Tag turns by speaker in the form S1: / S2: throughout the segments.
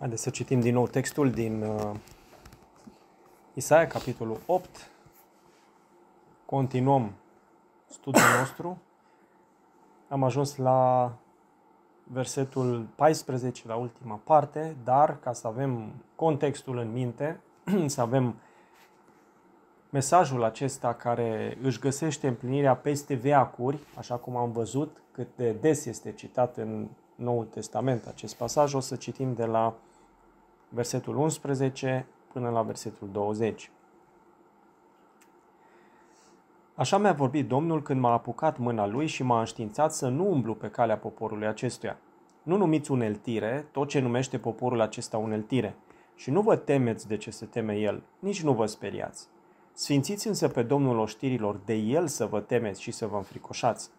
S1: Haideți să citim din nou textul din uh, Isaia, capitolul 8. Continuăm studiul nostru. Am ajuns la versetul 14, la ultima parte, dar ca să avem contextul în minte, să avem mesajul acesta care își găsește împlinirea peste veacuri, așa cum am văzut cât de des este citat în Noul Testament acest pasaj, o să citim de la versetul 11 până la versetul 20. Așa mi-a vorbit Domnul când m-a apucat mâna lui și m-a înștiințat să nu umblu pe calea poporului acestuia. Nu numiți uneltire tot ce numește poporul acesta uneltire și nu vă temeți de ce se teme el, nici nu vă speriați. Sfințiți însă pe Domnul oștirilor, de el să vă temeți și să vă înfricoșați.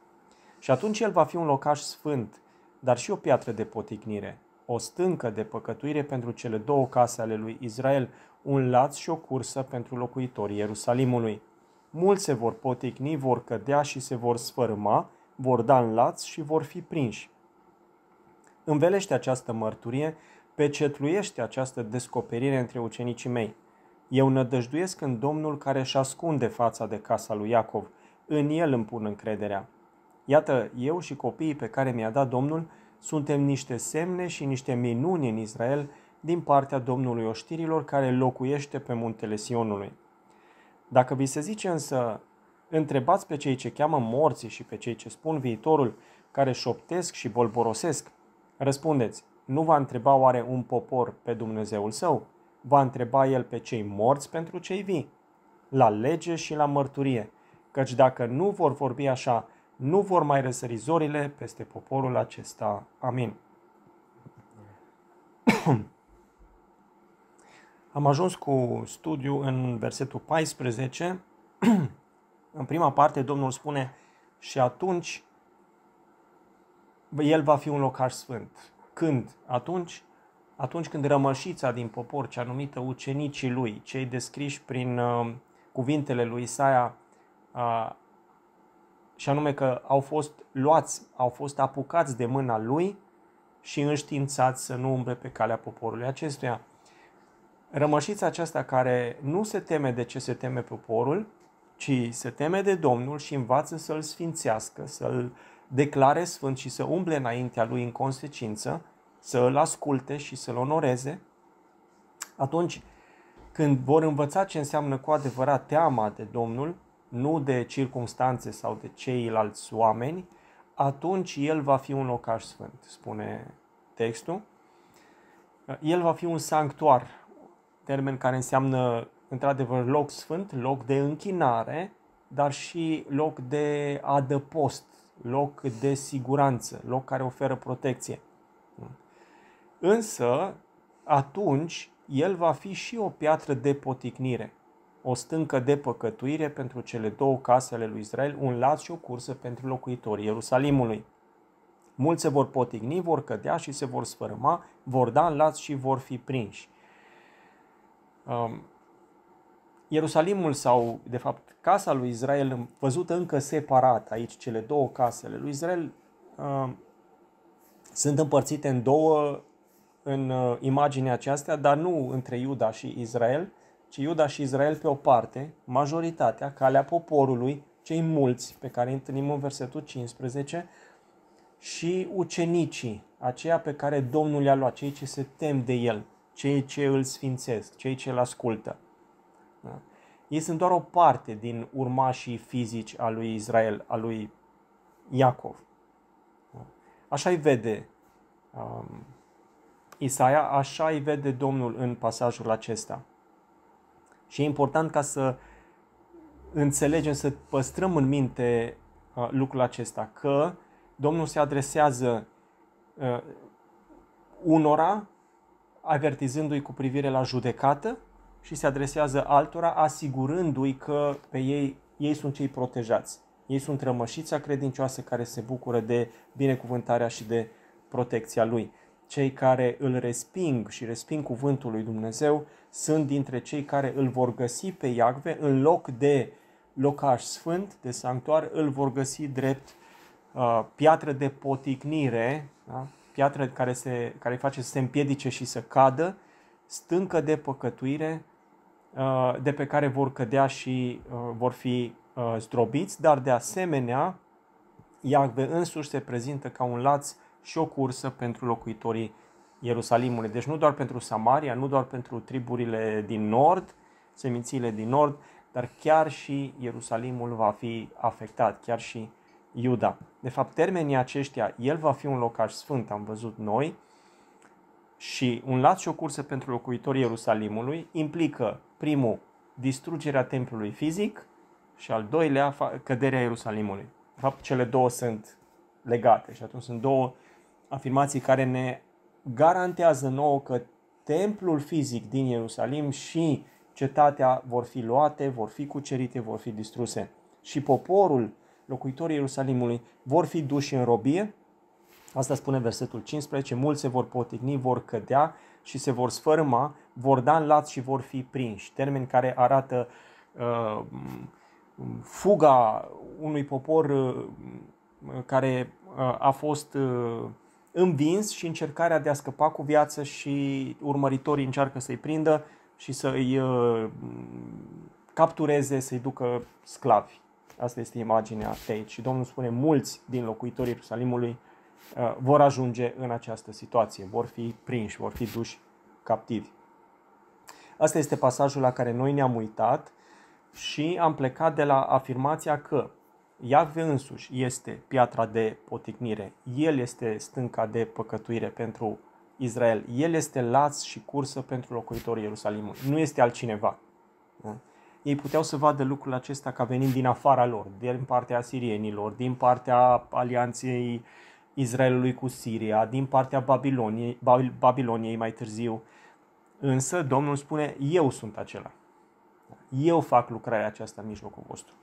S1: Și atunci el va fi un locaș sfânt, dar și o piatră de poticnire, o stâncă de păcătuire pentru cele două case ale lui Israel, un laț și o cursă pentru locuitorii Ierusalimului. Mulți se vor poticni, vor cădea și se vor sfărâma, vor da în laț și vor fi prinși. Învelește această mărturie, pecetluiește această descoperire între ucenicii mei. Eu nădăjduiesc în Domnul care își ascunde fața de casa lui Iacov. În el îmi pun încrederea. Iată, eu și copiii pe care mi-a dat Domnul suntem niște semne și niște minuni în Israel din partea Domnului oștirilor care locuiește pe muntele Sionului. Dacă vi se zice însă, întrebați pe cei ce cheamă morții și pe cei ce spun viitorul, care șoptesc și bolborosesc, răspundeți, nu va întreba oare un popor pe Dumnezeul său? Va întreba el pe cei morți pentru cei vii, la lege și la mărturie, căci dacă nu vor vorbi așa, nu vor mai răsări zorile peste poporul acesta. Amin. Am ajuns cu studiu în versetul 14. în prima parte, Domnul spune, și atunci el va fi un locaș sfânt. Când? Atunci? Atunci când rămășița din popor, cea numită ucenicii lui, cei descriși prin uh, cuvintele lui Isaia, uh, și anume că au fost luați, au fost apucați de mâna lui și înștiințați să nu umble pe calea poporului acestuia. Rămășița aceasta care nu se teme de ce se teme poporul, ci se teme de Domnul și învață să-l sfințească, să-l declare sfânt și să umble înaintea lui în consecință, să îl asculte și să-l onoreze, atunci când vor învăța ce înseamnă cu adevărat teama de Domnul, nu de circumstanțe sau de ceilalți oameni, atunci el va fi un locaș sfânt, spune textul. El va fi un sanctuar, termen care înseamnă într-adevăr loc sfânt, loc de închinare, dar și loc de adăpost, loc de siguranță, loc care oferă protecție. Însă, atunci, el va fi și o piatră de poticnire o stâncă de păcătuire pentru cele două casele lui Israel, un laț și o cursă pentru locuitorii Ierusalimului. Mulți se vor potigni, vor cădea și se vor sfărâma, vor da în laț și vor fi prinși. Um, Ierusalimul sau, de fapt, casa lui Israel, văzută încă separat aici, cele două casele lui Israel, um, sunt împărțite în două în uh, imaginea aceasta, dar nu între Iuda și Israel, ci Iuda și Israel pe o parte, majoritatea, calea poporului, cei mulți pe care îi întâlnim în versetul 15, și ucenicii, aceia pe care Domnul i-a luat, cei ce se tem de el, cei ce îl sfințesc, cei ce îl ascultă. Da? Ei sunt doar o parte din urmașii fizici a lui Israel, a lui Iacov. Da? Așa îi vede um, Isaia, așa îi vede Domnul în pasajul acesta. Și e important ca să înțelegem, să păstrăm în minte uh, lucrul acesta, că Domnul se adresează uh, unora avertizându-i cu privire la judecată și se adresează altora asigurându-i că pe ei, ei sunt cei protejați. Ei sunt rămășița credincioasă care se bucură de binecuvântarea și de protecția lui cei care îl resping și resping cuvântul lui Dumnezeu sunt dintre cei care îl vor găsi pe Iacve în loc de locaș sfânt, de sanctuar, îl vor găsi drept uh, piatră de poticnire, da? piatră care, se, care face să se împiedice și să cadă, stâncă de păcătuire, uh, de pe care vor cădea și uh, vor fi uh, zdrobiți, dar de asemenea, Iacve însuși se prezintă ca un laț și o cursă pentru locuitorii Ierusalimului. Deci nu doar pentru Samaria, nu doar pentru triburile din nord, semințiile din nord, dar chiar și Ierusalimul va fi afectat, chiar și Iuda. De fapt, termenii aceștia, el va fi un locaj sfânt, am văzut noi, și un lat și o cursă pentru locuitorii Ierusalimului implică, primul, distrugerea templului fizic și al doilea, căderea Ierusalimului. De fapt, cele două sunt legate și atunci sunt două afirmații care ne garantează nouă că templul fizic din Ierusalim și cetatea vor fi luate, vor fi cucerite, vor fi distruse. Și poporul, locuitorii Ierusalimului, vor fi duși în robie. Asta spune versetul 15. Mulți se vor potigni, vor cădea și se vor sfărâma, vor da în lat și vor fi prinși. Termen care arată uh, fuga unui popor uh, care uh, a fost uh, învins și încercarea de a scăpa cu viață și urmăritorii încearcă să-i prindă și să-i uh, captureze, să-i ducă sclavi. Asta este imaginea de aici. Și Domnul spune, mulți din locuitorii Ierusalimului uh, vor ajunge în această situație, vor fi prinși, vor fi duși captivi. Asta este pasajul la care noi ne-am uitat și am plecat de la afirmația că Iahve însuși este piatra de poticnire, El este stânca de păcătuire pentru Israel, El este laț și cursă pentru locuitorii Ierusalimului, nu este altcineva. Da? Ei puteau să vadă lucrul acesta ca venind din afara lor, din partea asirienilor, din partea alianței Israelului cu Siria, din partea Babiloniei, Babiloniei mai târziu. Însă Domnul spune, eu sunt acela. Eu fac lucrarea aceasta în mijlocul vostru.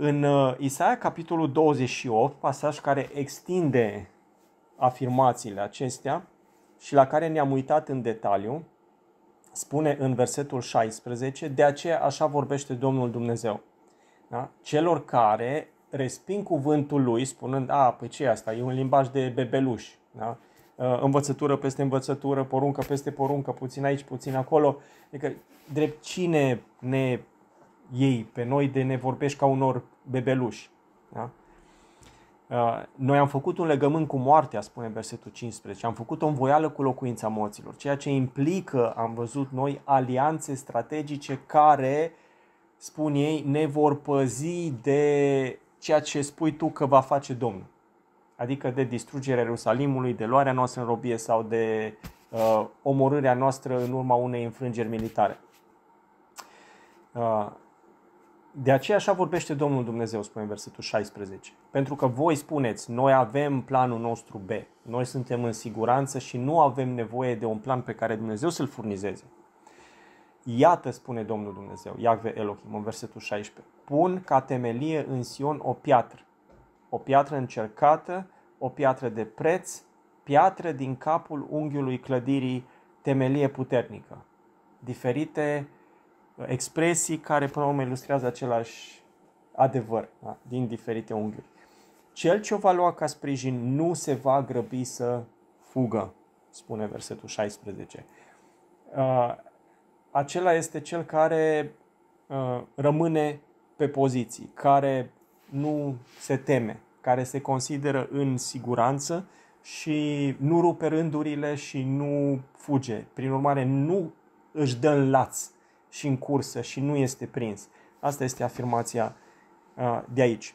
S1: În uh, Isaia, capitolul 28, pasaj care extinde afirmațiile acestea și la care ne-am uitat în detaliu, spune în versetul 16, de aceea așa vorbește Domnul Dumnezeu. Da? Celor care resping cuvântul lui spunând, a, păi ce asta, e un limbaj de bebeluș, da? Uh, învățătură peste învățătură, poruncă peste poruncă, puțin aici, puțin acolo. Adică, drept cine ne ei pe noi de ne vorbești ca unor bebeluși. Da? Uh, noi am făcut un legământ cu moartea, spune versetul 15, am făcut o învoială cu locuința moților, ceea ce implică, am văzut noi, alianțe strategice care, spun ei, ne vor păzi de ceea ce spui tu că va face Domnul. Adică de distrugerea Ierusalimului, de luarea noastră în robie sau de uh, omorârea noastră în urma unei înfrângeri militare. Uh, de aceea așa vorbește Domnul Dumnezeu, spune în versetul 16. Pentru că voi spuneți, noi avem planul nostru B, noi suntem în siguranță și nu avem nevoie de un plan pe care Dumnezeu să-l furnizeze. Iată, spune Domnul Dumnezeu, Iacve Elohim, în versetul 16, pun ca temelie în Sion o piatră, o piatră încercată, o piatră de preț, piatră din capul unghiului clădirii, temelie puternică. Diferite expresii care până la urmă ilustrează același adevăr da? din diferite unghiuri. Cel ce o va lua ca sprijin nu se va grăbi să fugă, spune versetul 16. Uh, acela este cel care uh, rămâne pe poziții, care nu se teme, care se consideră în siguranță și nu rupe rândurile și nu fuge. Prin urmare, nu își dă în laț și în cursă și nu este prins. Asta este afirmația de aici.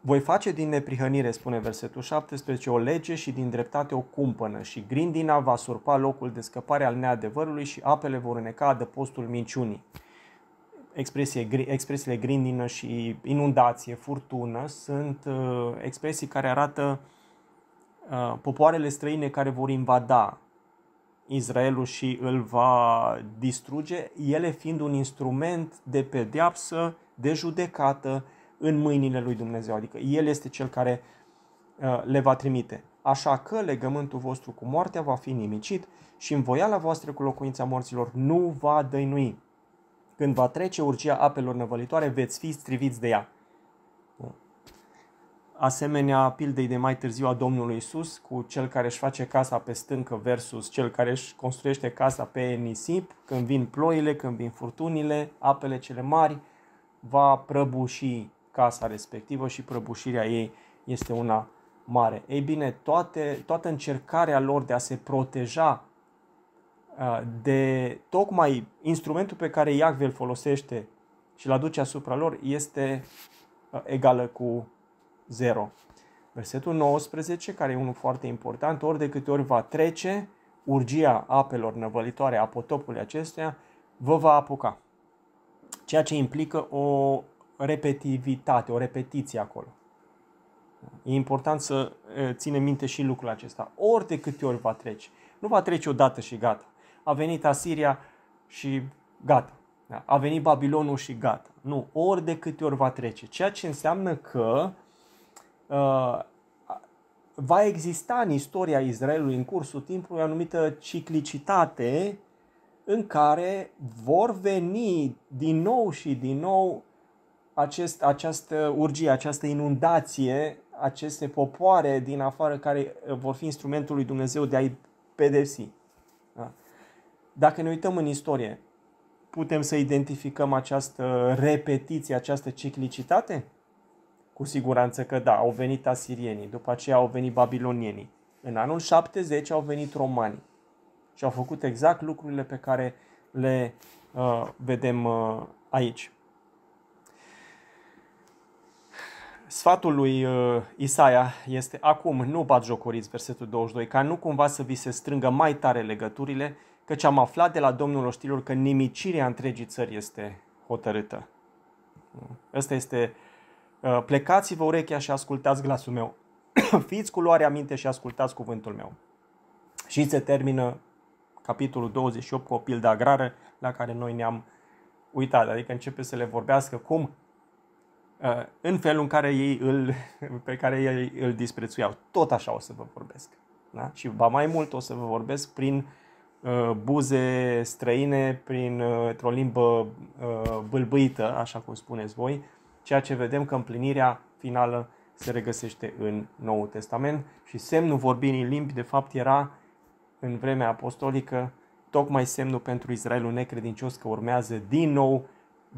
S1: Voi face din neprihănire, spune versetul 17, o lege și din dreptate o cumpănă și grindina va surpa locul de scăpare al neadevărului și apele vor îneca adăpostul minciunii. Expresie, expresiile grindină și inundație, furtună, sunt uh, expresii care arată uh, popoarele străine care vor invada, Israelul și îl va distruge, ele fiind un instrument de pedeapsă, de judecată în mâinile lui Dumnezeu, adică El este Cel care uh, le va trimite. Așa că legământul vostru cu moartea va fi nimicit și voiala voastră cu locuința morților nu va dăinui. Când va trece urgia apelor năvălitoare, veți fi striviți de ea asemenea pildei de mai târziu a Domnului Isus cu cel care își face casa pe stâncă versus cel care își construiește casa pe nisip, când vin ploile, când vin furtunile, apele cele mari, va prăbuși casa respectivă și prăbușirea ei este una mare. Ei bine, toate, toată încercarea lor de a se proteja uh, de tocmai instrumentul pe care iacvel îl folosește și îl aduce asupra lor este uh, egală cu 0. Versetul 19, care e unul foarte important, ori de câte ori va trece, urgia apelor năvălitoare a potopului acestea, vă va apuca. Ceea ce implică o repetitivitate, o repetiție acolo. E important să ținem minte și lucrul acesta. Ori de câte ori va trece. Nu va trece odată și gata. A venit Asiria și gata. Da. A venit Babilonul și gata. Nu, ori de câte ori va trece. Ceea ce înseamnă că Uh, va exista în istoria Israelului în cursul timpului o anumită ciclicitate în care vor veni din nou și din nou acest, această urgie, această inundație, aceste popoare din afară care vor fi instrumentul lui Dumnezeu de a-i pedepsi. Da. Dacă ne uităm în istorie, putem să identificăm această repetiție, această ciclicitate? Cu siguranță că da, au venit asirienii, după aceea au venit babilonienii. În anul 70 au venit romanii și au făcut exact lucrurile pe care le uh, vedem uh, aici. Sfatul lui uh, Isaia este acum nu jocoriți versetul 22, ca nu cumva să vi se strângă mai tare legăturile, căci am aflat de la Domnul oștilor că nimicirea întregii țări este hotărâtă. Ăsta este Uh, plecați-vă urechea și ascultați glasul meu. Fiți cu luare aminte și ascultați cuvântul meu. Și se termină capitolul 28 cu o pildă agrară la care noi ne-am uitat. Adică începe să le vorbească cum uh, în felul în care ei îl, pe care ei îl disprețuiau. Tot așa o să vă vorbesc. Da? Și ba mai mult o să vă vorbesc prin uh, buze străine, prin uh, o limbă uh, bâlbâită, așa cum spuneți voi, ceea ce vedem că împlinirea finală se regăsește în Noul Testament și semnul vorbirii în limbi de fapt era în vremea apostolică tocmai semnul pentru Israelul necredincios că urmează din nou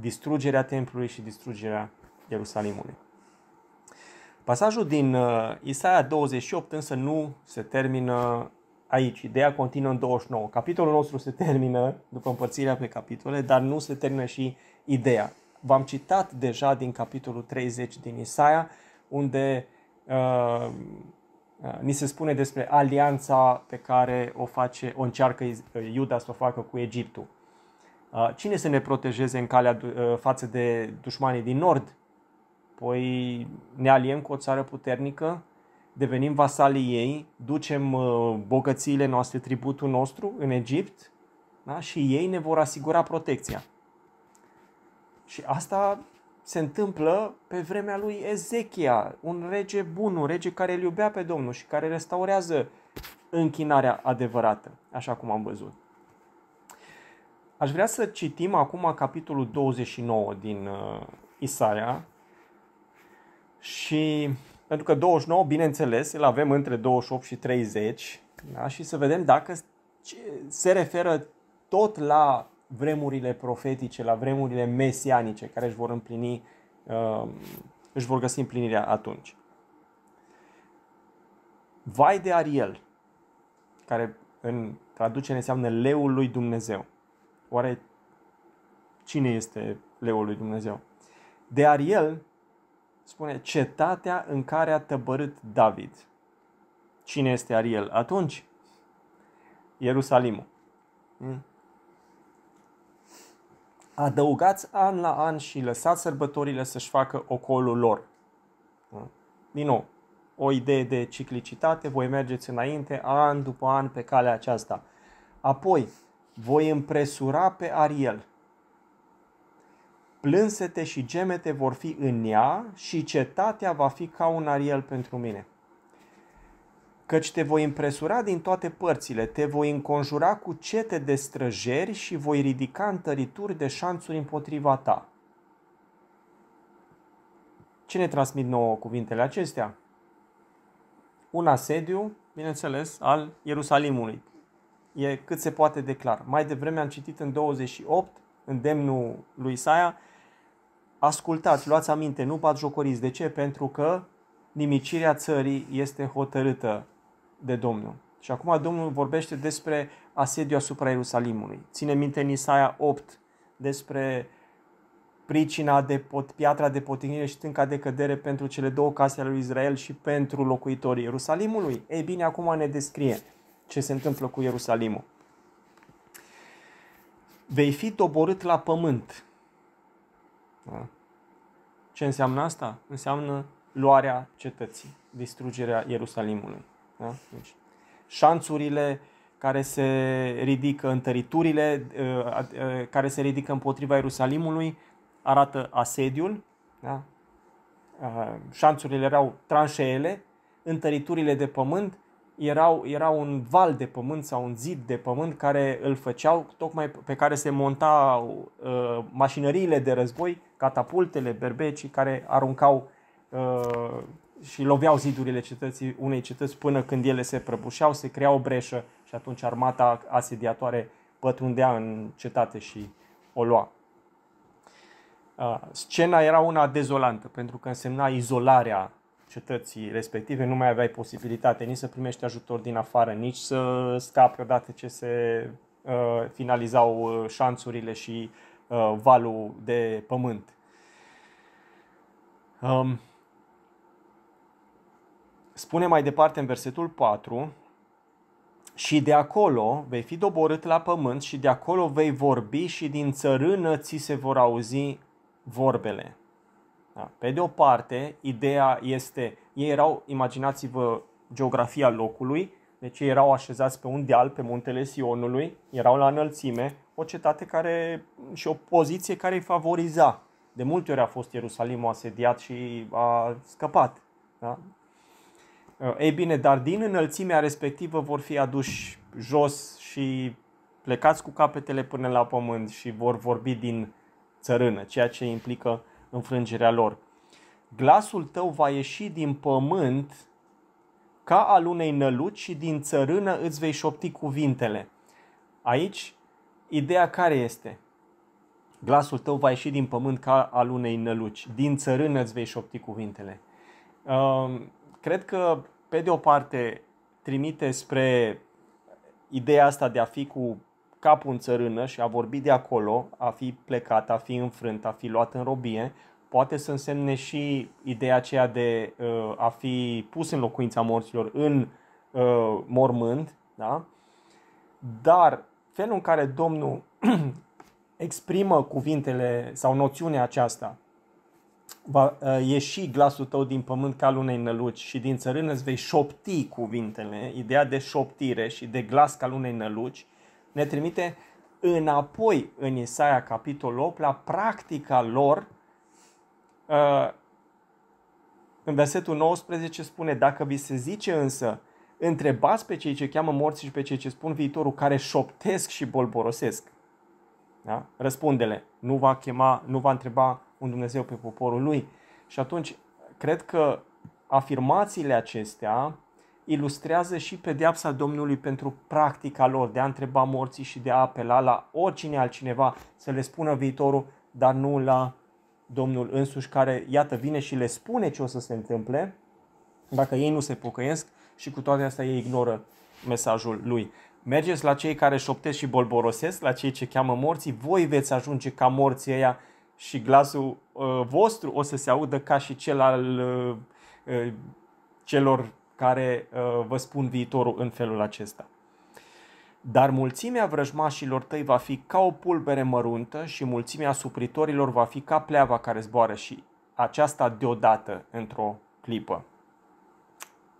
S1: distrugerea templului și distrugerea Ierusalimului. Pasajul din uh, Isaia 28 însă nu se termină aici. Ideea continuă în 29. Capitolul nostru se termină după împărțirea pe capitole, dar nu se termină și ideea v-am citat deja din capitolul 30 din Isaia, unde uh, uh, ni se spune despre alianța pe care o face, o încearcă uh, Iuda să o facă cu Egiptul. Uh, cine să ne protejeze în calea față de dușmanii din nord? Păi ne aliem cu o țară puternică, devenim vasalii ei, ducem bogățiile noastre, tributul nostru în Egipt da? și ei ne vor asigura protecția. Și asta se întâmplă pe vremea lui Ezechia, un rege bun, un rege care îl iubea pe Domnul și care restaurează închinarea adevărată, așa cum am văzut. Aș vrea să citim acum capitolul 29 din uh, Isaia și pentru că 29, bineînțeles, îl avem între 28 și 30 da? și să vedem dacă se referă tot la vremurile profetice, la vremurile mesianice care își vor împlini, um, își vor găsi împlinirea atunci. Vai de Ariel, care în traducere înseamnă leul lui Dumnezeu. Oare cine este leul lui Dumnezeu? De Ariel spune cetatea în care a tăbărât David. Cine este Ariel atunci? Ierusalimul. Hmm? adăugați an la an și lăsați sărbătorile să-și facă ocolul lor. Da? Din nou, o idee de ciclicitate, voi mergeți înainte an după an pe calea aceasta. Apoi, voi împresura pe Ariel. Plânsete și gemete vor fi în ea și cetatea va fi ca un Ariel pentru mine căci te voi impresura din toate părțile, te voi înconjura cu cete de străjeri și voi ridica întărituri de șanțuri împotriva ta. Ce ne transmit nouă cuvintele acestea? Un asediu, bineînțeles, al Ierusalimului. E cât se poate declar. Mai devreme am citit în 28, îndemnul lui Isaia, ascultați, luați aminte, nu jocoriți. De ce? Pentru că nimicirea țării este hotărâtă de Domnul. Și acum Domnul vorbește despre asediu asupra Ierusalimului. Ține minte în Isaia 8 despre pricina de pot, piatra de potignire și tânca de cădere pentru cele două case ale lui Israel și pentru locuitorii Ierusalimului. Ei bine, acum ne descrie ce se întâmplă cu Ierusalimul. Vei fi doborât la pământ. Da? Ce înseamnă asta? Înseamnă luarea cetății, distrugerea Ierusalimului. Da? Deci, șanțurile care se ridică în teritoriile uh, uh, care se ridică împotriva Ierusalimului, arată asediul, da? Uh, șanțurile erau tranșeele, teritoriile de pământ erau, era un val de pământ sau un zid de pământ care îl făceau, tocmai pe care se montau uh, mașinăriile de război, catapultele, berbecii care aruncau uh, și loveau zidurile cetății, unei cetăți până când ele se prăbușeau, se crea o breșă și atunci armata asediatoare pătrundea în cetate și o lua. Uh, scena era una dezolantă, pentru că însemna izolarea cetății respective, nu mai aveai posibilitate nici să primești ajutor din afară, nici să scapi odată ce se uh, finalizau uh, șanțurile și valul de pământ. Um, Spune mai departe în versetul 4, și de acolo vei fi doborât la pământ și de acolo vei vorbi și din țărână ți se vor auzi vorbele. Da. Pe de o parte, ideea este, ei erau, imaginați-vă geografia locului, deci ei erau așezați pe un deal, pe muntele Sionului, erau la înălțime, o cetate care și o poziție care îi favoriza. De multe ori a fost Ierusalimul asediat și a scăpat. Da? Uh, ei bine, dar din înălțimea respectivă vor fi aduși jos și plecați cu capetele până la pământ și vor vorbi din țărână, ceea ce implică înfrângerea lor. Glasul tău va ieși din pământ ca al unei năluci și din țărână îți vei șopti cuvintele. Aici, ideea care este? Glasul tău va ieși din pământ ca al unei năluci. Din țărână îți vei șopti cuvintele. Uh, cred că, pe de o parte, trimite spre ideea asta de a fi cu capul în țărână și a vorbi de acolo, a fi plecat, a fi înfrânt, a fi luat în robie, poate să însemne și ideea aceea de uh, a fi pus în locuința morților, în uh, mormânt, da? dar felul în care Domnul exprimă cuvintele sau noțiunea aceasta va uh, ieși glasul tău din pământ ca al unei năluci și din țărână îți vei șopti cuvintele, ideea de șoptire și de glas ca al unei năluci, ne trimite înapoi în Isaia capitolul 8 la practica lor. Uh, în versetul 19 spune, dacă vi se zice însă, întrebați pe cei ce cheamă morți și pe cei ce spun viitorul, care șoptesc și bolborosesc. Da? Răspundele, nu va chema, nu va întreba un Dumnezeu pe poporul lui. Și atunci, cred că afirmațiile acestea ilustrează și pedeapsa Domnului pentru practica lor de a întreba morții și de a apela la oricine altcineva să le spună viitorul, dar nu la Domnul însuși care, iată, vine și le spune ce o să se întâmple dacă ei nu se pocăiesc și cu toate astea ei ignoră mesajul lui. Mergeți la cei care șoptesc și bolborosesc, la cei ce cheamă morții, voi veți ajunge ca morții aia și glasul uh, vostru o să se audă ca și cel al uh, uh, celor care uh, vă spun viitorul în felul acesta. Dar mulțimea vrăjmașilor tăi va fi ca o pulbere măruntă și mulțimea supritorilor va fi ca pleava care zboară și aceasta deodată, într-o clipă.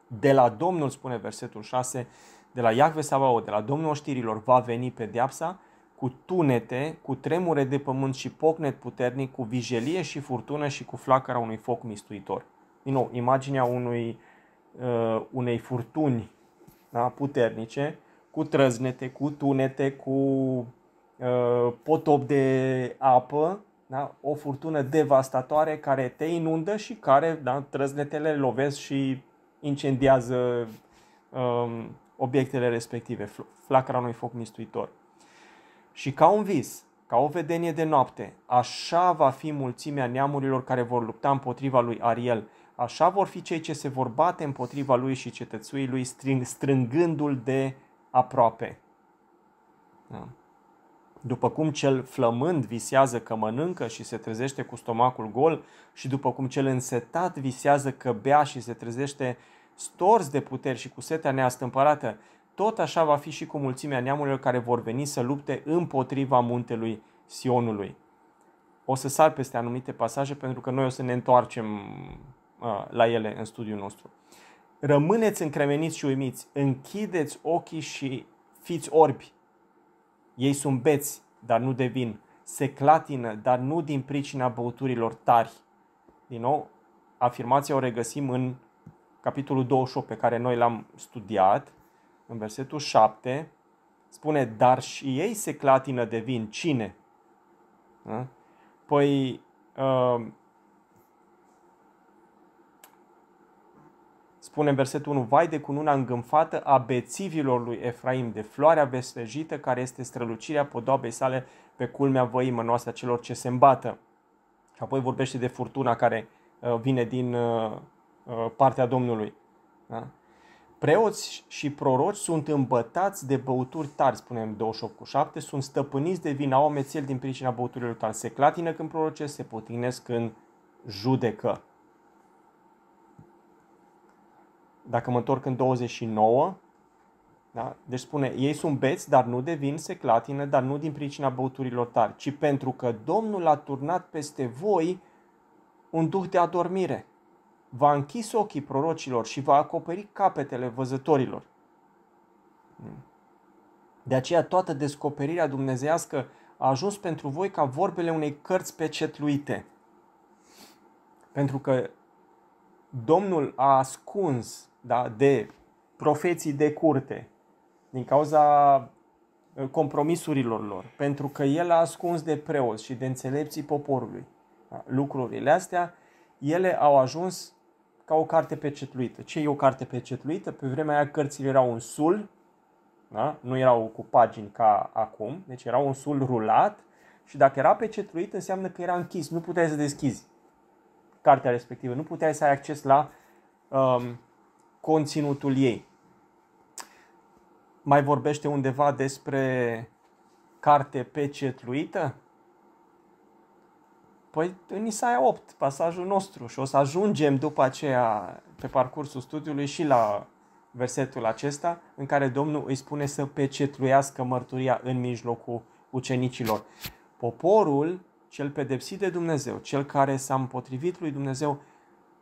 S1: De la Domnul, spune versetul 6, de la Iahve Sabao, de la Domnul oștirilor, va veni pedeapsa cu tunete, cu tremure de pământ și pocnet puternic, cu vijelie și furtună și cu flacăra unui foc mistuitor. Din nou, imaginea unui, uh, unei furtuni da, puternice, cu trăznete, cu tunete, cu uh, potop de apă, da, o furtună devastatoare care te inundă și care da, trăznetele lovesc și incendiază um, obiectele respective, flacăra unui foc mistuitor. Și ca un vis, ca o vedenie de noapte, așa va fi mulțimea neamurilor care vor lupta împotriva lui Ariel. Așa vor fi cei ce se vor bate împotriva lui și cetățuii lui, strâng, strângându-l de aproape. Da. După cum cel flămând visează că mănâncă și se trezește cu stomacul gol și după cum cel însetat visează că bea și se trezește stors de puteri și cu setea neastâmpărată, tot așa va fi și cu mulțimea neamurilor care vor veni să lupte împotriva muntelui Sionului. O să sar peste anumite pasaje pentru că noi o să ne întoarcem uh, la ele în studiul nostru. Rămâneți încremeniți și uimiți, închideți ochii și fiți orbi. Ei sunt beți, dar nu devin, se clatină, dar nu din pricina băuturilor tari. Din nou, afirmația o regăsim în capitolul 28 pe care noi l-am studiat în versetul 7, spune, dar și ei se clatină de vin. Cine? Da? Păi, uh, spune în versetul 1, Vai de cununa îngânfată a bețivilor lui Efraim, de floarea vestejită care este strălucirea podoabei sale pe culmea văii mănoasă a celor ce se îmbată. Și apoi vorbește de furtuna care uh, vine din uh, partea Domnului. Da? Preoți și proroci sunt îmbătați de băuturi tari, spunem 28 cu 7, sunt stăpâniți de vin, au omețel din pricina băuturilor tari. Se clatină când proroce, se potinesc când judecă. Dacă mă întorc în 29, da? Deci spune, ei sunt beți, dar nu devin se clatină, dar nu din pricina băuturilor tari, ci pentru că Domnul a turnat peste voi un duh de adormire va închis ochii prorocilor și va acoperi capetele văzătorilor. De aceea toată descoperirea dumnezească a ajuns pentru voi ca vorbele unei cărți pecetluite. Pentru că Domnul a ascuns da, de profeții de curte din cauza uh, compromisurilor lor, pentru că el a ascuns de preoți și de înțelepții poporului. Da, lucrurile astea, ele au ajuns ca o carte pecetluită. Ce e o carte pecetluită? Pe vremea aia cărțile erau un sul, da? nu erau cu pagini ca acum, deci era un sul rulat și dacă era pecetluit înseamnă că era închis, nu puteai să deschizi cartea respectivă, nu puteai să ai acces la um, conținutul ei. Mai vorbește undeva despre carte pecetluită? Păi în Isaia 8, pasajul nostru și o să ajungem după aceea pe parcursul studiului și la versetul acesta în care Domnul îi spune să pecetluiască mărturia în mijlocul ucenicilor. Poporul, cel pedepsit de Dumnezeu, cel care s-a împotrivit lui Dumnezeu,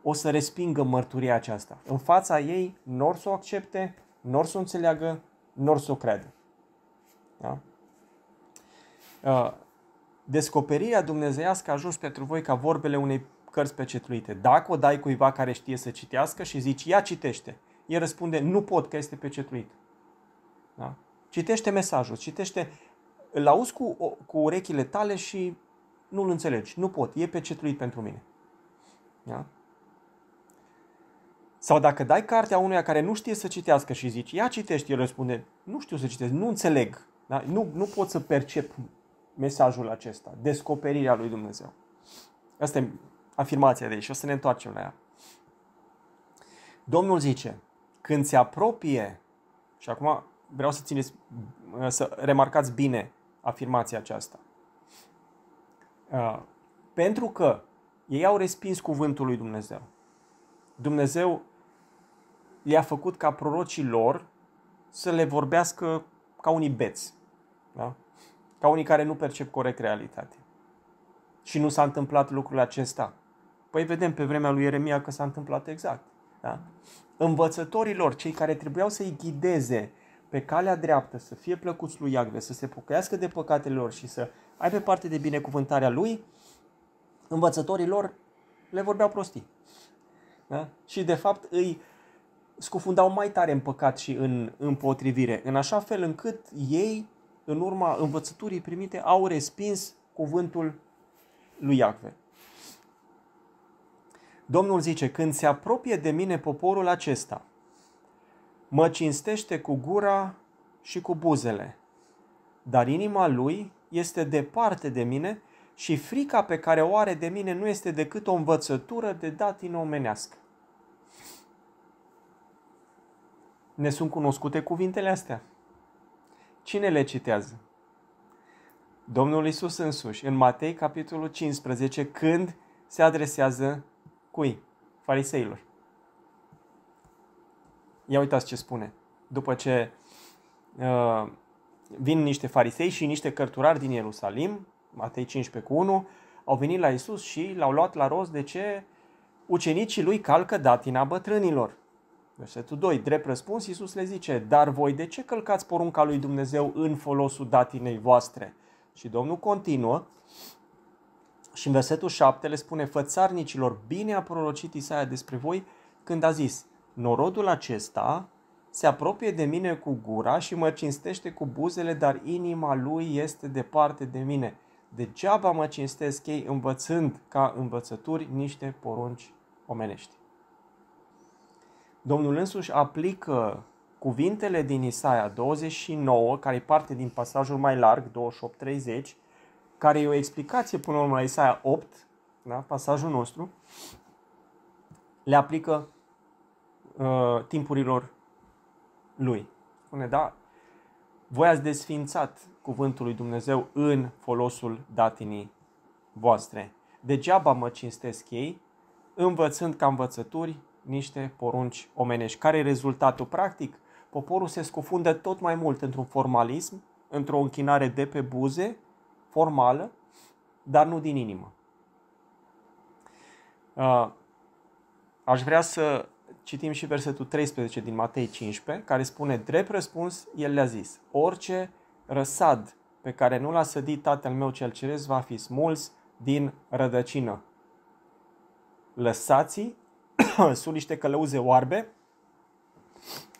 S1: o să respingă mărturia aceasta. În fața ei, nor să o accepte, nor să o înțeleagă, nor să o creadă. Da? Uh, descoperirea dumnezeiască a ajuns pentru voi ca vorbele unei cărți pecetluite. Dacă o dai cuiva care știe să citească și zici, ia citește, el răspunde, nu pot că este pecetluit. Da? Citește mesajul, citește, îl auzi cu, cu urechile tale și nu-l înțelegi, nu pot, e pecetluit pentru mine. Da? Sau dacă dai cartea unuia care nu știe să citească și zici, ia citește, el răspunde, nu știu să citesc, nu înțeleg, da? nu, nu pot să percep mesajul acesta, descoperirea lui Dumnezeu. Asta e afirmația de aici și o să ne întoarcem la ea. Domnul zice, când se apropie, și acum vreau să țineți, să remarcați bine afirmația aceasta. Pentru că ei au respins cuvântul lui Dumnezeu. Dumnezeu le-a făcut ca prorocii lor să le vorbească ca unii beți. Da? ca unii care nu percep corect realitatea. Și nu s-a întâmplat lucrul acesta. Păi vedem pe vremea lui Ieremia că s-a întâmplat exact. Da? Învățătorilor, cei care trebuiau să-i ghideze pe calea dreaptă, să fie plăcuți lui Iagve, să se pocăiască de păcatele lor și să aibă parte de binecuvântarea lui, învățătorilor le vorbeau prostii. Da? Și de fapt îi scufundau mai tare în păcat și în împotrivire, în așa fel încât ei în urma învățăturii primite, au respins cuvântul lui Iacve. Domnul zice, când se apropie de mine poporul acesta, mă cinstește cu gura și cu buzele, dar inima lui este departe de mine și frica pe care o are de mine nu este decât o învățătură de datină omenească. Ne sunt cunoscute cuvintele astea. Cine le citează? Domnul Isus însuși, în Matei, capitolul 15, când se adresează cui? Fariseilor. Ia uitați ce spune. După ce uh, vin niște farisei și niște cărturari din Ierusalim, Matei 15 cu 1, au venit la Isus și l-au luat la rost de ce ucenicii lui calcă datina bătrânilor. Versetul 2. Drept răspuns, Iisus le zice, dar voi de ce călcați porunca lui Dumnezeu în folosul datinei voastre? Și Domnul continuă și în versetul 7 le spune fățarnicilor, bine a prorocit Isaia despre voi când a zis, norodul acesta se apropie de mine cu gura și mă cinstește cu buzele, dar inima lui este departe de mine. Degeaba mă cinstesc ei învățând ca învățături niște porunci omenești. Domnul însuși aplică cuvintele din Isaia 29, care e parte din pasajul mai larg, 28-30, care e o explicație până la urmă la Isaia 8, da? pasajul nostru, le aplică uh, timpurilor lui. Spune, da, voi ați desfințat cuvântul lui Dumnezeu în folosul datinii voastre. Degeaba mă cinstesc ei, învățând ca învățături niște porunci omenești. Care e rezultatul practic? Poporul se scufundă tot mai mult într-un formalism, într-o închinare de pe buze, formală, dar nu din inimă. Uh, aș vrea să citim și versetul 13 din Matei 15, care spune, drept răspuns, el le-a zis, orice răsad pe care nu l-a sădit tatăl meu cel ceresc va fi smuls din rădăcină. Lăsați sunt niște călăuze oarbe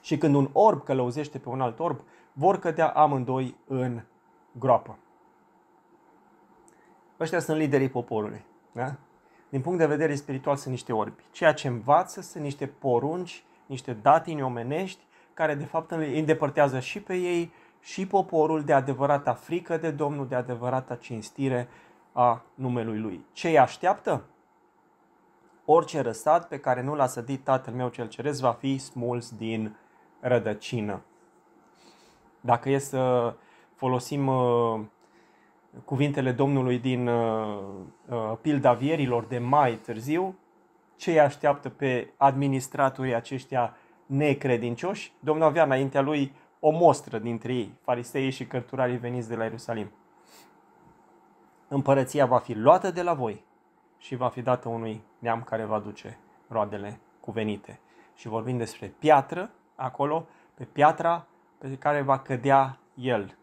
S1: și când un orb călăuzește pe un alt orb, vor cădea amândoi în groapă. Ăștia sunt liderii poporului. Da? Din punct de vedere spiritual sunt niște orbi. Ceea ce învață sunt niște porunci, niște datini omenești, care de fapt îi îndepărtează și pe ei și poporul de adevărata frică de Domnul, de adevărata cinstire a numelui Lui. Ce îi așteaptă? orice răsat pe care nu l-a sădit Tatăl meu cel ceresc va fi smuls din rădăcină. Dacă e să folosim uh, cuvintele Domnului din uh, uh, pilda vierilor de mai târziu, ce îi așteaptă pe administratorii aceștia necredincioși? Domnul avea înaintea lui o mostră dintre ei, fariseii și cărturarii veniți de la Ierusalim. Împărăția va fi luată de la voi și va fi dată unui neam care va duce roadele cuvenite. Și vorbim despre piatră, acolo, pe piatra pe care va cădea el.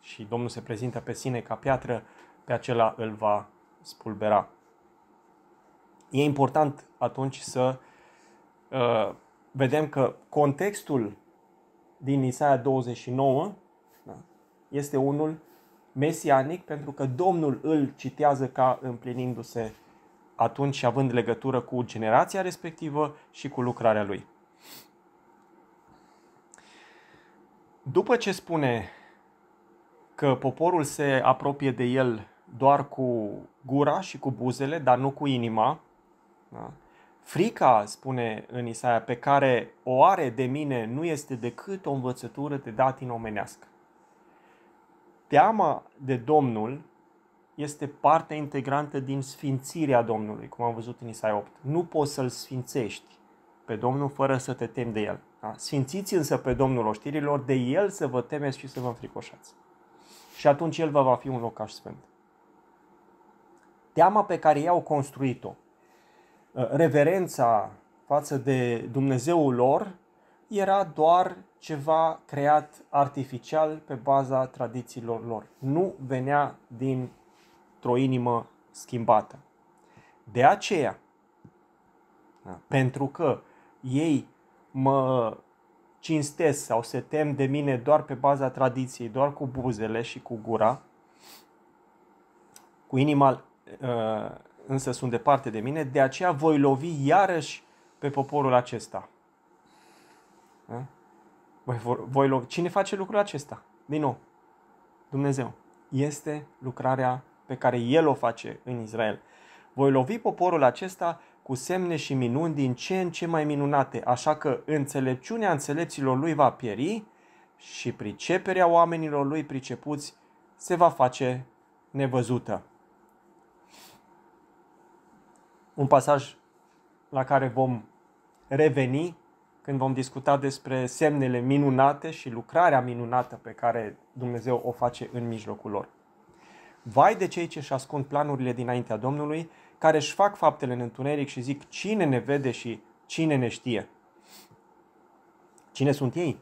S1: Și Domnul se prezintă pe sine ca piatră, pe acela îl va spulbera. E important atunci să uh, vedem că contextul din Isaia 29 da, este unul mesianic pentru că Domnul îl citează ca împlinindu-se atunci având legătură cu generația respectivă și cu lucrarea lui. După ce spune că poporul se apropie de el doar cu gura și cu buzele, dar nu cu inima, da? frica, spune în Isaia, pe care o are de mine nu este decât o învățătură de datin omenească. Teama de Domnul este parte integrantă din sfințirea Domnului, cum am văzut în Isaia 8. Nu poți să-L sfințești pe Domnul fără să te temi de El. Da? Sfințiți însă pe Domnul oștirilor, de El să vă temeți și să vă înfricoșați. Și atunci El va fi un locaș sfânt. Teama pe care i au construit-o, ă, reverența față de Dumnezeul lor, era doar ceva creat artificial pe baza tradițiilor lor. Nu venea din într-o inimă schimbată. De aceea, da, pentru că ei mă cinstesc sau se tem de mine doar pe baza tradiției, doar cu buzele și cu gura, cu inima uh, însă sunt departe de mine, de aceea voi lovi iarăși pe poporul acesta. Da? Voi, voi lovi. Cine face lucrul acesta? Din nou, Dumnezeu. Este lucrarea pe care el o face în Israel. Voi lovi poporul acesta cu semne și minuni din ce în ce mai minunate, așa că înțelepciunea înțelepților lui va pieri și priceperea oamenilor lui pricepuți se va face nevăzută. Un pasaj la care vom reveni când vom discuta despre semnele minunate și lucrarea minunată pe care Dumnezeu o face în mijlocul lor. Vai de cei ce își ascund planurile dinaintea Domnului, care își fac faptele în întuneric și zic cine ne vede și cine ne știe. Cine sunt ei?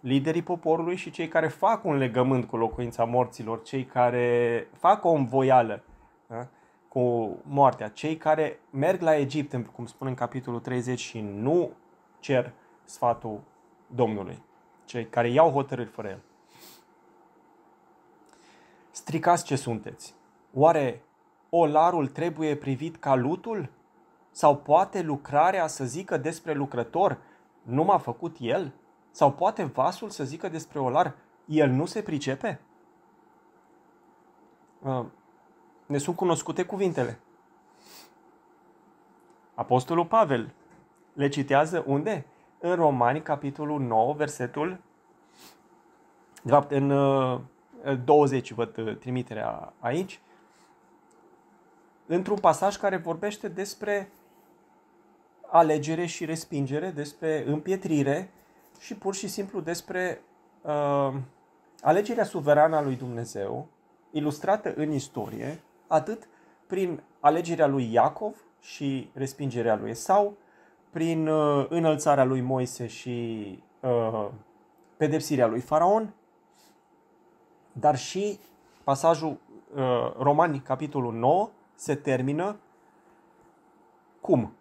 S1: Liderii poporului și cei care fac un legământ cu locuința morților, cei care fac o învoială da? cu moartea, cei care merg la Egipt, cum spun în capitolul 30, și nu cer sfatul Domnului, cei care iau hotărâri fără el stricați ce sunteți. Oare olarul trebuie privit ca lutul? Sau poate lucrarea să zică despre lucrător, nu m-a făcut el? Sau poate vasul să zică despre olar, el nu se pricepe? Uh, ne sunt cunoscute cuvintele. Apostolul Pavel le citează unde? În Romani, capitolul 9, versetul. De fapt, în uh, 20 eh, văd eh, trimiterea aici, într-un pasaj care vorbește despre alegere și respingere, despre împietrire și pur și simplu despre uh, alegerea suverană a lui Dumnezeu, ilustrată în istorie, atât prin alegerea lui Iacov și respingerea lui Esau, prin uh, înălțarea lui Moise și uh, pedepsirea lui Faraon, dar și pasajul uh, Romani, capitolul 9, se termină cum?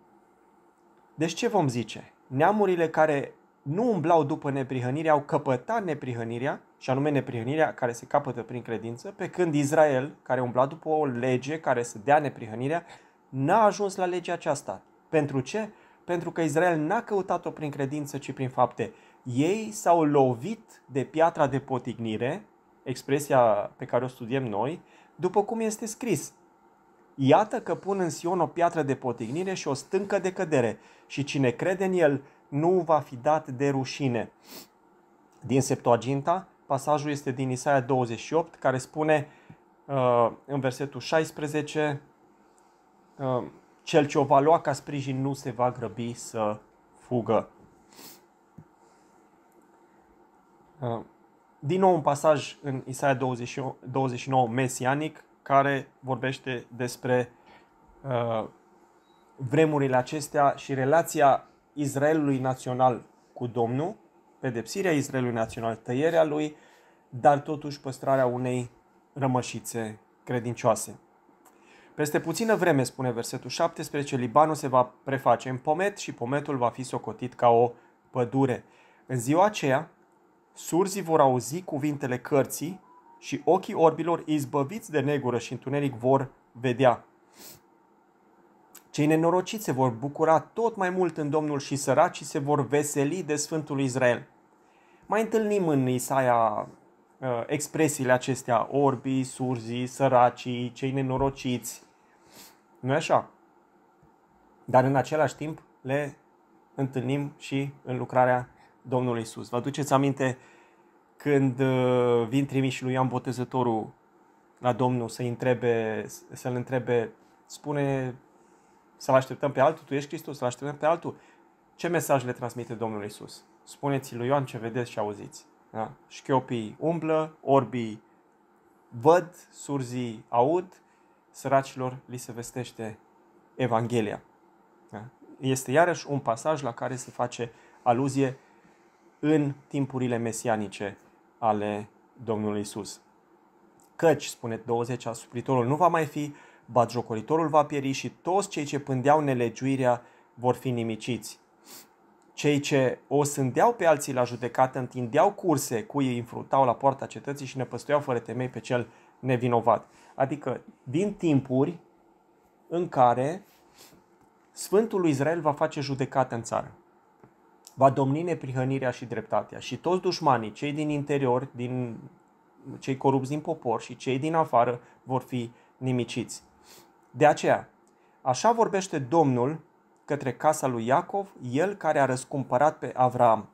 S1: Deci ce vom zice? Neamurile care nu umblau după neprihănire au căpătat neprihănirea, și anume neprihănirea care se capătă prin credință, pe când Israel, care umbla după o lege care să dea neprihănirea, n-a ajuns la legea aceasta. Pentru ce? Pentru că Israel n-a căutat-o prin credință, ci prin fapte. Ei s-au lovit de piatra de potignire, expresia pe care o studiem noi, după cum este scris. Iată că pun în Sion o piatră de potignire și o stâncă de cădere și cine crede în el nu va fi dat de rușine. Din Septuaginta, pasajul este din Isaia 28, care spune uh, în versetul 16, uh, cel ce o va lua ca sprijin nu se va grăbi să fugă. Uh, din nou un pasaj în Isaia 20, 29 mesianic care vorbește despre uh, vremurile acestea și relația Israelului național cu Domnul, pedepsirea Israelului național, tăierea lui, dar totuși păstrarea unei rămășițe credincioase. Peste puțină vreme, spune versetul 17, Libanul se va preface în pomet și pometul va fi socotit ca o pădure. În ziua aceea, Surzii vor auzi cuvintele cărții și ochii orbilor izbăviți de negură și întuneric vor vedea. Cei nenorociți se vor bucura tot mai mult în Domnul și săracii se vor veseli de Sfântul Israel. Mai întâlnim în Isaia uh, expresiile acestea, orbii, surzii, săracii, cei nenorociți. nu așa? Dar în același timp le întâlnim și în lucrarea Domnul Isus. Vă aduceți aminte când uh, vin trimiși lui Ioan Botezătorul la Domnul să l întrebe, să-l întrebe, spune să-l așteptăm pe altul, tu ești Hristos, să-l așteptăm pe altul. Ce mesaj le transmite Domnul Isus? Spuneți lui Ioan ce vedeți și auziți. Da? Șchiopii umblă, orbii văd, surzii aud, săracilor li se vestește Evanghelia. Da? Este iarăși un pasaj la care se face aluzie în timpurile mesianice ale Domnului Isus. Căci, spune 20, asupritorul nu va mai fi, batjocoritorul va pieri și toți cei ce pândeau nelegiuirea vor fi nimiciți. Cei ce o sândeau pe alții la judecată întindeau curse cu ei înfrutau la poarta cetății și ne păstuiau fără temei pe cel nevinovat. Adică din timpuri în care Sfântul lui Israel va face judecată în țară va domni neprihănirea și dreptatea. Și toți dușmanii, cei din interior, din cei corupți din popor și cei din afară vor fi nimiciți. De aceea, așa vorbește Domnul către casa lui Iacov, el care a răscumpărat pe Avram.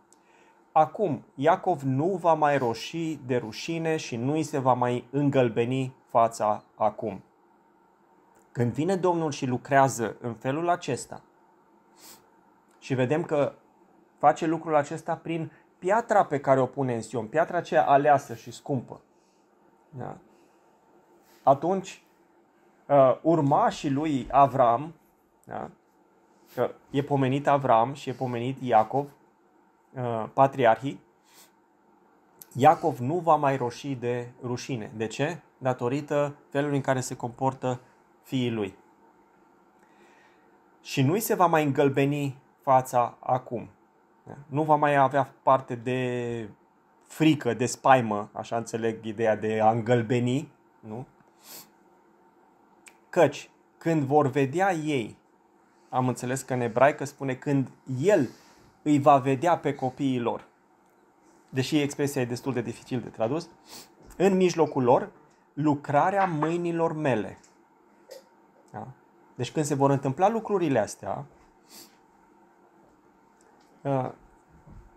S1: Acum, Iacov nu va mai roși de rușine și nu îi se va mai îngălbeni fața acum. Când vine Domnul și lucrează în felul acesta, și vedem că face lucrul acesta prin piatra pe care o pune în Sion, piatra aceea aleasă și scumpă. Da? Atunci, uh, urmașii lui Avram, da? e pomenit Avram și e pomenit Iacov, uh, patriarhii, Iacov nu va mai roși de rușine. De ce? Datorită felului în care se comportă fiii lui. Și nu-i se va mai îngălbeni fața acum. Nu va mai avea parte de frică, de spaimă, așa înțeleg ideea de a îngălbeni, nu? Căci când vor vedea ei, am înțeles că în ebraică spune când el îi va vedea pe copiii lor, deși expresia e destul de dificil de tradus, în mijlocul lor, lucrarea mâinilor mele. Da? Deci când se vor întâmpla lucrurile astea, Uh,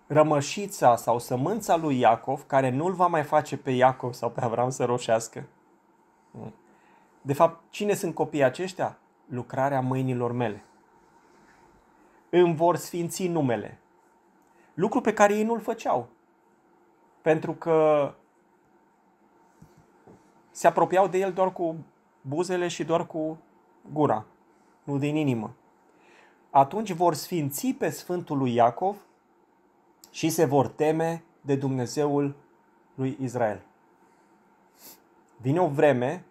S1: rămășița sau sămânța lui Iacov, care nu-l va mai face pe Iacov sau pe Avram să roșească. Mm. De fapt, cine sunt copiii aceștia? Lucrarea mâinilor mele. Îmi vor sfinți numele. Lucru pe care ei nu-l făceau. Pentru că se apropiau de el doar cu buzele și doar cu gura, nu din inimă atunci vor sfinți pe Sfântul lui Iacov și se vor teme de Dumnezeul lui Israel. Vine o vreme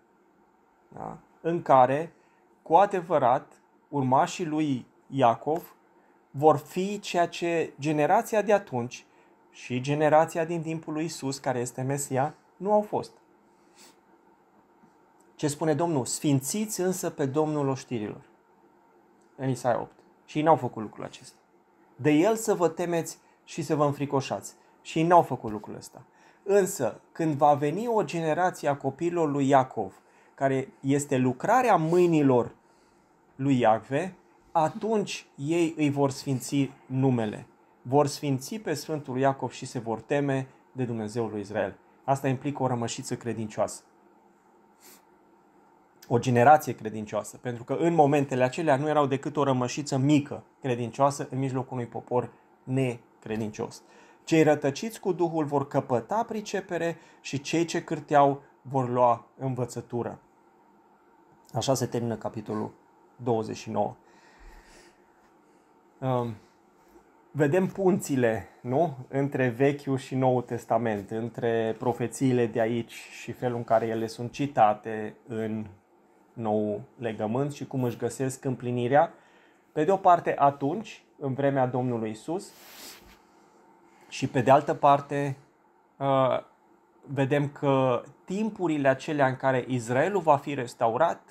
S1: da, în care, cu adevărat, urmașii lui Iacov vor fi ceea ce generația de atunci și generația din timpul lui Isus, care este Mesia, nu au fost. Ce spune Domnul? Sfințiți însă pe Domnul oștirilor. În Isaia 8. Și ei n-au făcut lucrul acesta. De el să vă temeți și să vă înfricoșați. Și ei n-au făcut lucrul ăsta. Însă, când va veni o generație a copiilor lui Iacov, care este lucrarea mâinilor lui Iacve, atunci ei îi vor sfinți numele. Vor sfinți pe Sfântul Iacov și se vor teme de Dumnezeul lui Israel. Asta implică o rămășiță credincioasă o generație credincioasă, pentru că în momentele acelea nu erau decât o rămășiță mică credincioasă în mijlocul unui popor necredincios. Cei rătăciți cu Duhul vor căpăta pricepere și cei ce cârteau vor lua învățătură. Așa se termină capitolul 29. Um, vedem punțile, nu? Între Vechiul și Noul Testament, între profețiile de aici și felul în care ele sunt citate în nou legământ și cum își găsesc împlinirea, pe de o parte atunci, în vremea Domnului Isus, și pe de altă parte uh, vedem că timpurile acelea în care Israelul va fi restaurat,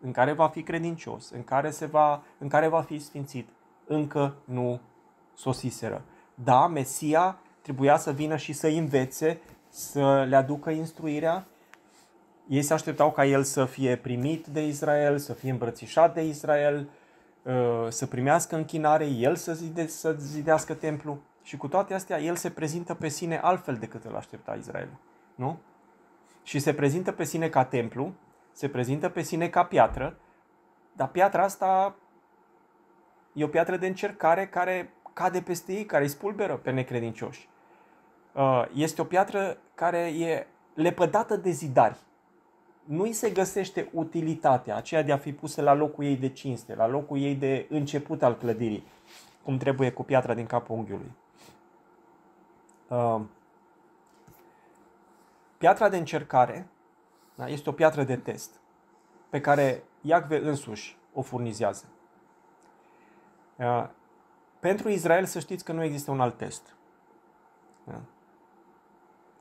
S1: în care va fi credincios, în care, se va, în care va fi sfințit, încă nu sosiseră. Da, Mesia trebuia să vină și să învețe, să le aducă instruirea, ei se așteptau ca el să fie primit de Israel, să fie îmbrățișat de Israel, uh, să primească închinare, el să, zide, să zidească templu. Și cu toate astea, el se prezintă pe sine altfel decât îl aștepta Israel. Nu? Și se prezintă pe sine ca templu, se prezintă pe sine ca piatră, dar piatra asta e o piatră de încercare care cade peste ei, care îi spulberă pe necredincioși. Uh, este o piatră care e lepădată de zidari nu îi se găsește utilitatea aceea de a fi puse la locul ei de cinste, la locul ei de început al clădirii, cum trebuie cu piatra din capul unghiului. Uh, piatra de încercare da, este o piatră de test pe care Iacve însuși o furnizează. Uh, pentru Israel să știți că nu există un alt test. Da.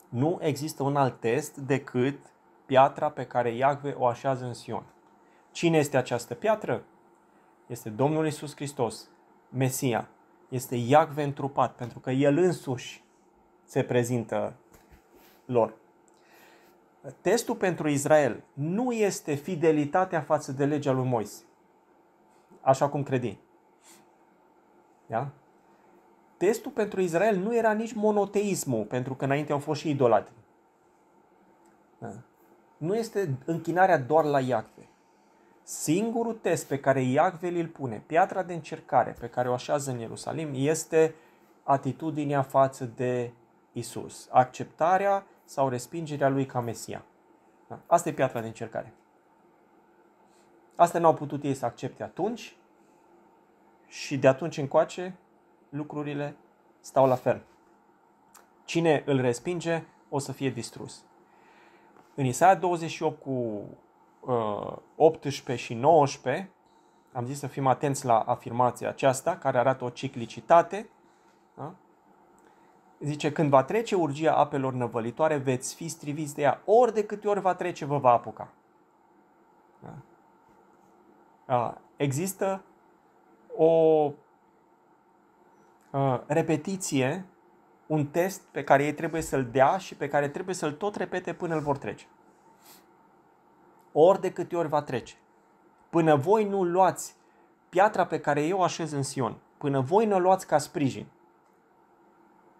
S1: Nu există un alt test decât piatra pe care Iahve o așează în Sion. Cine este această piatră? Este Domnul Isus Hristos, Mesia. Este Iahve întrupat, pentru că El însuși se prezintă lor. Testul pentru Israel nu este fidelitatea față de legea lui Moise, așa cum credi. Da? Testul pentru Israel nu era nici monoteismul, pentru că înainte au fost și idolatri. Da nu este închinarea doar la Iacve. Singurul test pe care Iacve îl pune, piatra de încercare pe care o așează în Ierusalim, este atitudinea față de Isus, acceptarea sau respingerea lui ca Mesia. Da? Asta e piatra de încercare. Asta n-au putut ei să accepte atunci și de atunci încoace lucrurile stau la fel. Cine îl respinge o să fie distrus. În Isaia 28 cu 18 uh, și 19, am zis să fim atenți la afirmația aceasta, care arată o ciclicitate, da? zice, când va trece urgia apelor năvălitoare, veți fi striviți de ea. Ori de câte ori va trece, vă va apuca. Da? A, există o a, uh, repetiție un test pe care ei trebuie să-l dea și pe care trebuie să-l tot repete până îl vor trece. Ori de câte ori va trece. Până voi nu luați piatra pe care eu așez în Sion, până voi nu o luați ca sprijin,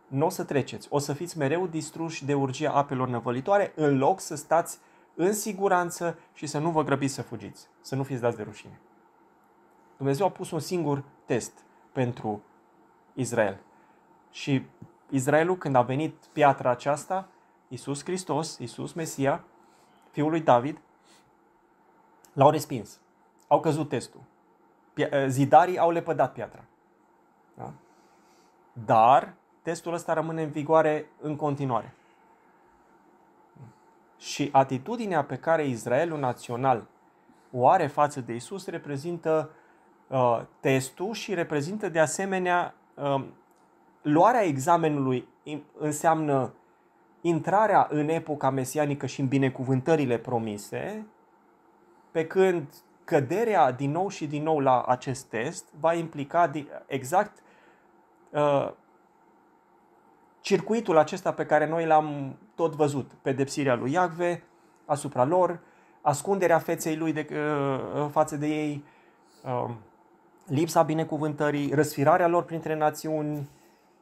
S1: nu o să treceți. O să fiți mereu distruși de urgia apelor năvălitoare în loc să stați în siguranță și să nu vă grăbiți să fugiți, să nu fiți dați de rușine. Dumnezeu a pus un singur test pentru Israel. Și Israelul, când a venit piatra aceasta, Isus Hristos, Isus Mesia, fiul lui David, l-au respins. Au căzut testul. Eh, zidarii au lepădat piatra. Da? Dar testul ăsta rămâne în vigoare în continuare. Și atitudinea pe care Israelul național o are față de Isus reprezintă uh, testul și reprezintă de asemenea uh, luarea examenului înseamnă intrarea în epoca mesianică și în binecuvântările promise, pe când căderea din nou și din nou la acest test va implica exact uh, circuitul acesta pe care noi l-am tot văzut, pedepsirea lui Iacve asupra lor, ascunderea feței lui de, uh, uh față de ei, uh, lipsa binecuvântării, răsfirarea lor printre națiuni,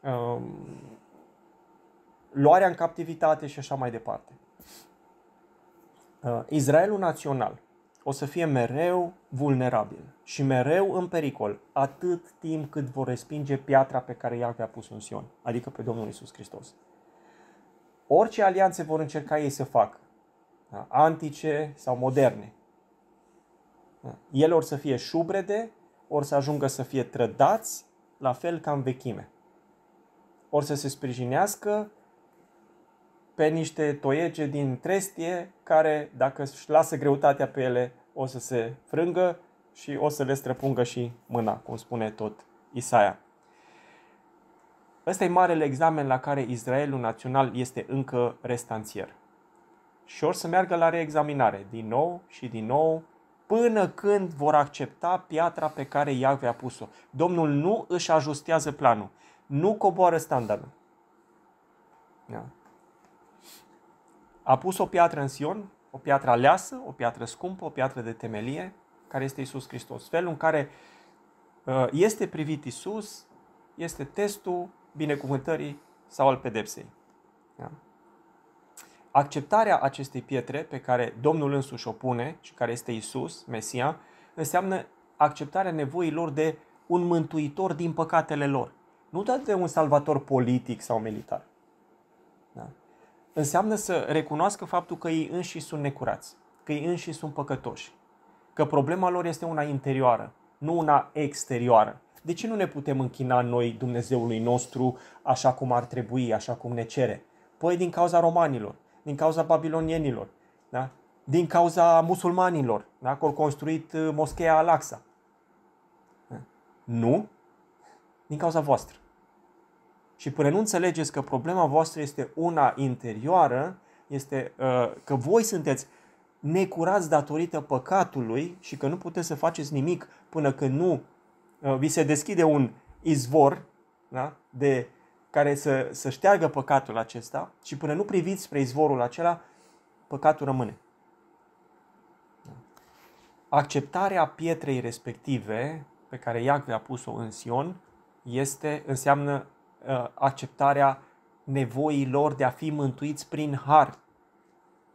S1: Um, luarea în captivitate și așa mai departe. Uh, Israelul național o să fie mereu vulnerabil și mereu în pericol, atât timp cât vor respinge piatra pe care i a pus în Sion, adică pe Domnul Isus Hristos. Orice alianțe vor încerca ei să facă, da, antice sau moderne, da, ele or să fie șubrede, or să ajungă să fie trădați, la fel ca în vechime ori să se sprijinească pe niște toiece din trestie care, dacă își lasă greutatea pe ele, o să se frângă și o să le străpungă și mâna, cum spune tot Isaia. Ăsta e marele examen la care Israelul național este încă restanțier. Și or să meargă la reexaminare, din nou și din nou, până când vor accepta piatra pe care Iacve a pus-o. Domnul nu își ajustează planul nu coboară standardul. Da. A pus o piatră în Sion, o piatră aleasă, o piatră scumpă, o piatră de temelie, care este Isus Hristos. Felul în care uh, este privit Isus este testul binecuvântării sau al pedepsei. Da? Acceptarea acestei pietre pe care Domnul însuși o pune și care este Isus, Mesia, înseamnă acceptarea nevoilor de un mântuitor din păcatele lor nu doar de un salvator politic sau militar. Da? Înseamnă să recunoască faptul că ei înși sunt necurați, că ei înși sunt păcătoși, că problema lor este una interioară, nu una exterioară. De ce nu ne putem închina noi Dumnezeului nostru așa cum ar trebui, așa cum ne cere? Păi din cauza romanilor, din cauza babilonienilor, da? din cauza musulmanilor, da? că au construit uh, moscheea Al-Aqsa. Da? Nu, din cauza voastră. Și până nu înțelegeți că problema voastră este una interioară, este uh, că voi sunteți necurați datorită păcatului și că nu puteți să faceți nimic până când nu uh, vi se deschide un izvor da? de, care să, să șteargă păcatul acesta și până nu priviți spre izvorul acela, păcatul rămâne. Acceptarea pietrei respective pe care Iacve a pus-o în Sion este, înseamnă Uh, acceptarea lor de a fi mântuiți prin har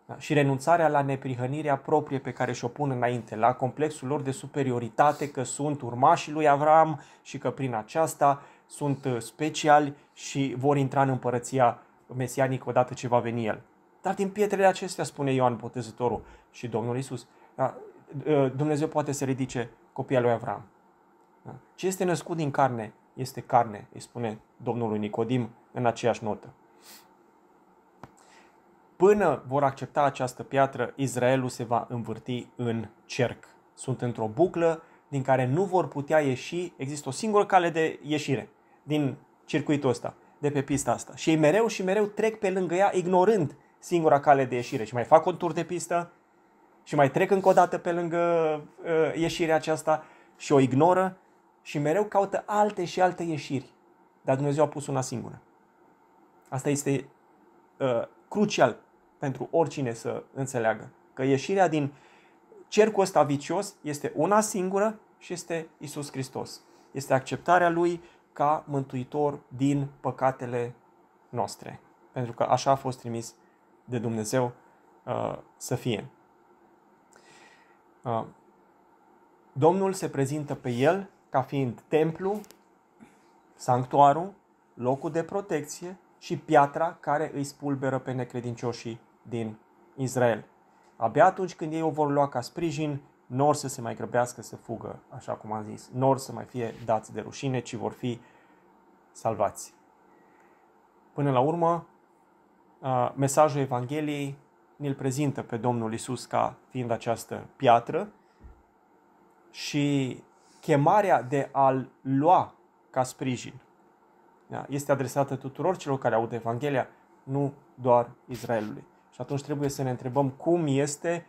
S1: da? și renunțarea la neprihănirea proprie pe care și-o pun înainte, la complexul lor de superioritate că sunt urmașii lui Avram și că prin aceasta sunt uh, speciali și vor intra în împărăția mesianică odată ce va veni el. Dar din pietrele acestea, spune Ioan Botezătorul și Domnul Isus, da? Dumnezeu poate să ridice copia lui Avram. Da? Ce este născut din carne este carne, îi spune domnului Nicodim în aceeași notă. Până vor accepta această piatră, Israelul se va învârti în cerc. Sunt într-o buclă din care nu vor putea ieși, există o singură cale de ieșire din circuitul ăsta, de pe pista asta. Și ei mereu și mereu trec pe lângă ea ignorând singura cale de ieșire și mai fac un tur de pistă și mai trec încă o dată pe lângă uh, ieșirea aceasta și o ignoră și mereu caută alte și alte ieșiri. Dar Dumnezeu a pus una singură. Asta este uh, crucial pentru oricine să înțeleagă. Că ieșirea din cercul ăsta vicios este una singură și este Isus Hristos. Este acceptarea Lui ca mântuitor din păcatele noastre. Pentru că așa a fost trimis de Dumnezeu uh, să fie. Uh, Domnul se prezintă pe El ca fiind templu, sanctuarul, locul de protecție și piatra care îi spulberă pe necredincioșii din Israel. Abia atunci când ei o vor lua ca sprijin, nor să se mai grăbească să fugă, așa cum am zis, nor să mai fie dați de rușine, ci vor fi salvați. Până la urmă, mesajul Evangheliei ne-l prezintă pe Domnul Isus ca fiind această piatră și chemarea de a-L lua ca sprijin da? este adresată tuturor celor care aud Evanghelia, nu doar Israelului. Și atunci trebuie să ne întrebăm cum este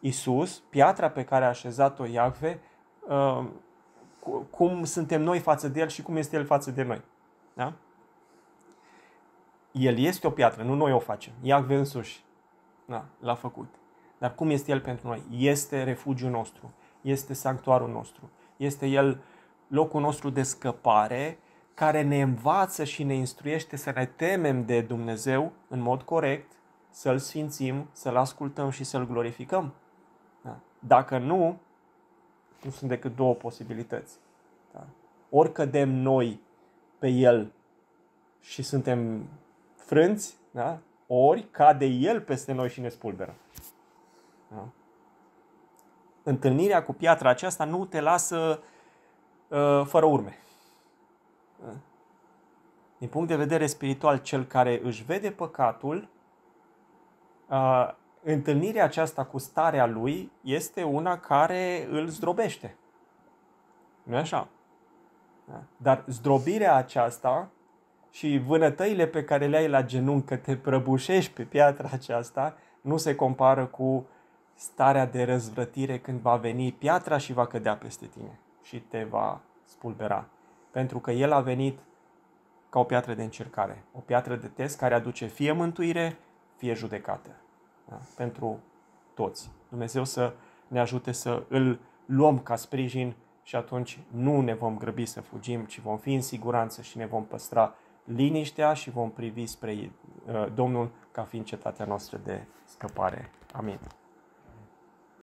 S1: Isus, piatra pe care a așezat-o Iacve, uh, cum suntem noi față de El și cum este El față de noi. Da? El este o piatră, nu noi o facem. Iacve însuși da, l-a făcut. Dar cum este El pentru noi? Este refugiul nostru, este sanctuarul nostru, este El locul nostru de scăpare, care ne învață și ne instruiește să ne temem de Dumnezeu în mod corect, să-L sfințim, să-L ascultăm și să-L glorificăm. Da. Dacă nu, nu sunt decât două posibilități. Da. Ori cădem noi pe El și suntem frânți, da? ori cade El peste noi și ne spulberă întâlnirea cu piatra aceasta nu te lasă uh, fără urme. Din punct de vedere spiritual, cel care își vede păcatul, uh, întâlnirea aceasta cu starea lui este una care îl zdrobește. nu așa? Da. Dar zdrobirea aceasta și vânătăile pe care le ai la genunchi că te prăbușești pe piatra aceasta nu se compară cu starea de răzvrătire când va veni piatra și va cădea peste tine și te va spulbera. Pentru că El a venit ca o piatră de încercare, o piatră de test care aduce fie mântuire, fie judecată. Da? Pentru toți. Dumnezeu să ne ajute să îl luăm ca sprijin și atunci nu ne vom grăbi să fugim, ci vom fi în siguranță și ne vom păstra liniștea și vom privi spre uh, Domnul ca fiind cetatea noastră de scăpare. Amin.